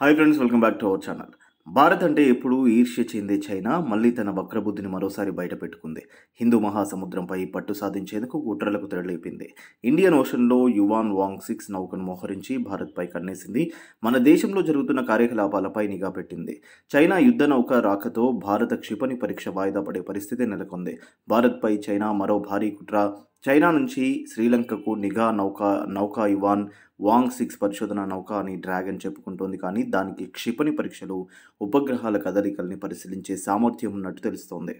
hi friends welcome back to our channel Bharat అంటే ఎప్పుడు ఈర్ష్య చెందే చైనా మళ్ళీ తన వక్రబుద్ధిని మరోసారి బయటపెట్టుకుంది హిందూ మహాసముద్రంపై పట్టు సాధించేందుకు కుట్రలకు తెరలేపింది ఇండియన్ ఓషన్లో యువాన్ వాంగ్ సిక్స్ నౌకను మోహరించి భారత్పై కన్నేసింది మన దేశంలో జరుగుతున్న కార్యకలాపాలపై నిఘా పెట్టింది చైనా యుద్ధ నౌక రాకతో భారత క్షిపణి పరీక్ష వాయిదా పడే పరిస్థితి నెలకొంది భారత్పై చైనా మరో భారీ కుట్ర చైనా నుంచి శ్రీలంకకు నిఘా నౌకా నౌకా ఇవాన్ వాంగ్ సిక్స్ పరిశోధన నౌక అని డ్రాగన్ చెప్పుకుంటోంది కానీ దానికి క్షిపణి పరీక్షలు ఉపగ్రహాల కదలికల్ని పరిశీలించే సామర్థ్యం ఉన్నట్టు తెలుస్తోంది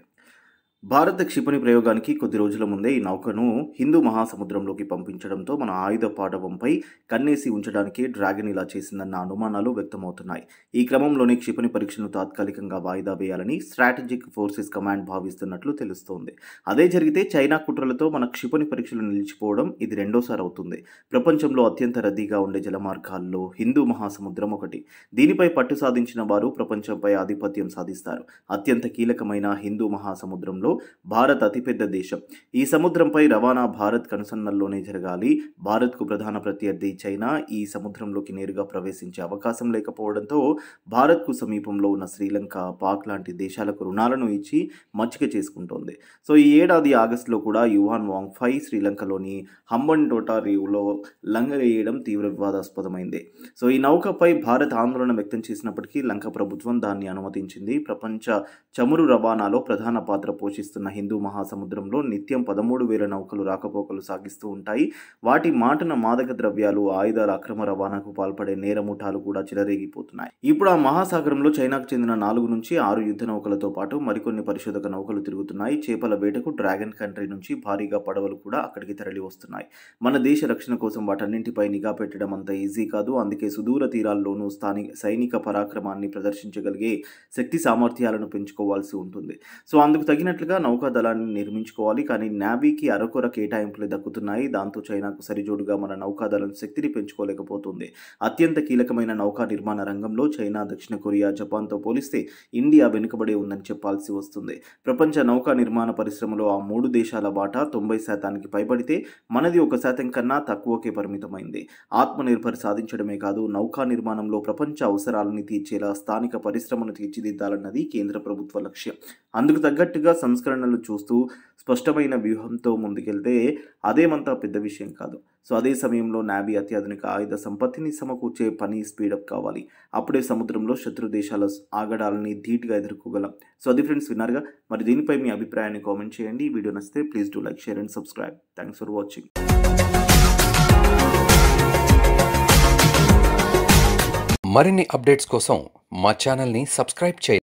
భారత క్షిపణి ప్రయోగానికి కొద్ది రోజుల ముందే ఈ నౌకను హిందూ మహాసముద్రంలోకి పంపించడంతో మన ఆయుధ పాఠవంపై కన్నేసి ఉంచడానికి డ్రాగన్ ఇలా చేసిందన్న అనుమానాలు వ్యక్తమవుతున్నాయి ఈ క్రమంలోనే క్షిపణి పరీక్షను తాత్కాలికంగా వాయిదా వేయాలని స్ట్రాటజిక్ ఫోర్సెస్ కమాండ్ భావిస్తున్నట్లు తెలుస్తోంది అదే జరిగితే చైనా కుట్రలతో మన క్షిపణి పరీక్షలు నిలిచిపోవడం ఇది రెండోసారి అవుతుంది ప్రపంచంలో అత్యంత రద్దీగా ఉండే జలమార్గాల్లో హిందూ మహాసముద్రం ఒకటి దీనిపై పట్టు సాధించిన వారు ప్రపంచంపై ఆధిపత్యం సాధిస్తారు అత్యంత కీలకమైన హిందూ మహాసముద్రంలో భారత్ అతిపెద్ద దేశం ఈ సముద్రంపై రవాణా భారత్ కనుసన్నల్లోనే జరగాలి భారత్కు ప్రధాన ప్రత్యర్థి చైనా ఈ సముద్రంలోకి నేరుగా ప్రవేశించే అవకాశం లేకపోవడంతో భారత్కు సమీపంలో ఉన్న శ్రీలంక పాక్ లాంటి దేశాలకు రుణాలను ఇచ్చి మచ్చిక చేసుకుంటోంది సో ఈ ఏడాది ఆగస్టులో కూడా యువాన్ వాంగ్ ఫై శ్రీలంకలోని హంబన్ టోటా రీవులో లంగరేయడం తీవ్ర వివాదాస్పదమైంది సో ఈ నౌకపై భారత్ ఆందోళన వ్యక్తం చేసినప్పటికీ లంక ప్రభుత్వం దాన్ని అనుమతించింది ప్రపంచ చమురు రవాణాలో ప్రధాన పాత్ర పోషిస్తుంది ప్రవేశిస్తున్న హిందూ మహాసముద్రంలో నిత్యం పదమూడు వేల నౌకలు రాకపోకలు సాగిస్తూ ఉంటాయి వాటి మాటన మాదక ద్రవ్యాలు ఆయుధాల అక్రమ రవాణాకు పాల్పడే నేర ముఠాలు కూడా చెలరేగిపోతున్నాయి ఇప్పుడు ఆ మహాసాగరంలో చైనాకు చెందిన నాలుగు నుంచి ఆరు యుద్ధ నౌకలతో పాటు మరికొన్ని పరిశోధక నౌకలు తిరుగుతున్నాయి చేపల వేటకు డ్రాగన్ కంట్రీ నుంచి భారీగా పడవలు కూడా అక్కడికి తరలి వస్తున్నాయి మన దేశ రక్షణ కోసం వాటన్నింటిపై నిఘా పెట్టడం అంత ఈజీ కాదు అందుకే సుదూర తీరాల్లోనూ స్థానిక సైనిక పరాక్రమాన్ని ప్రదర్శించగలిగే శక్తి సామర్థ్యాలను పెంచుకోవాల్సి ఉంటుంది సో అందుకు తగినట్లు అర్జెంటుగా నౌకాదళాన్ని నిర్మించుకోవాలి కానీ నావీకి అరకొర కేటాయింపులు దక్కుతున్నాయి దాంతో చైనాకు సరిజోడుగా మన నౌకాదళం శక్తిని పెంచుకోలేకపోతుంది అత్యంత కీలకమైన నౌకా నిర్మాణ రంగంలో చైనా దక్షిణ కొరియా జపాన్తో పోలిస్తే ఇండియా వెనుకబడి ఉందని చెప్పాల్సి వస్తుంది ప్రపంచ నౌకా నిర్మాణ పరిశ్రమలో ఆ మూడు దేశాల వాటా తొంభై శాతానికి పైబడితే మనది ఒక శాతం కన్నా తక్కువకే పరిమితమైంది ఆత్మనిర్భర్ సాధించడమే కాదు నౌకా నిర్మాణంలో ప్రపంచ అవసరాలను తీర్చేలా స్థానిక పరిశ్రమను తీర్చిదిద్దాలన్నది కేంద్ర ప్రభుత్వ లక్ష్యం అందుకు తగ్గట్టుగా సంస్కరణలు చూస్తూ స్పష్టమైన వ్యూహంతో ముందుకెళ్తే అదేమంతా పెద్ద విషయం కాదు సో అదే సమయంలో నావీ అత్యాధునిక ఆయుధ సంపత్తిని సమకూర్చే పని స్పీడప్ కావాలి అప్పుడే సముద్రంలో శత్రు దేశాల ఆగడాలని ధీటుగా ఎదుర్కోగలం సో అది ఫ్రెండ్స్ విన్నారుగా మరి దీనిపై మీ అభిప్రాయాన్ని కామెంట్ చేయండి వీడియో నచ్చితే please do like share and subscribe thanks for watching మరిన్ని అప్డేట్స్ కోసం మా సబ్స్క్రైబ్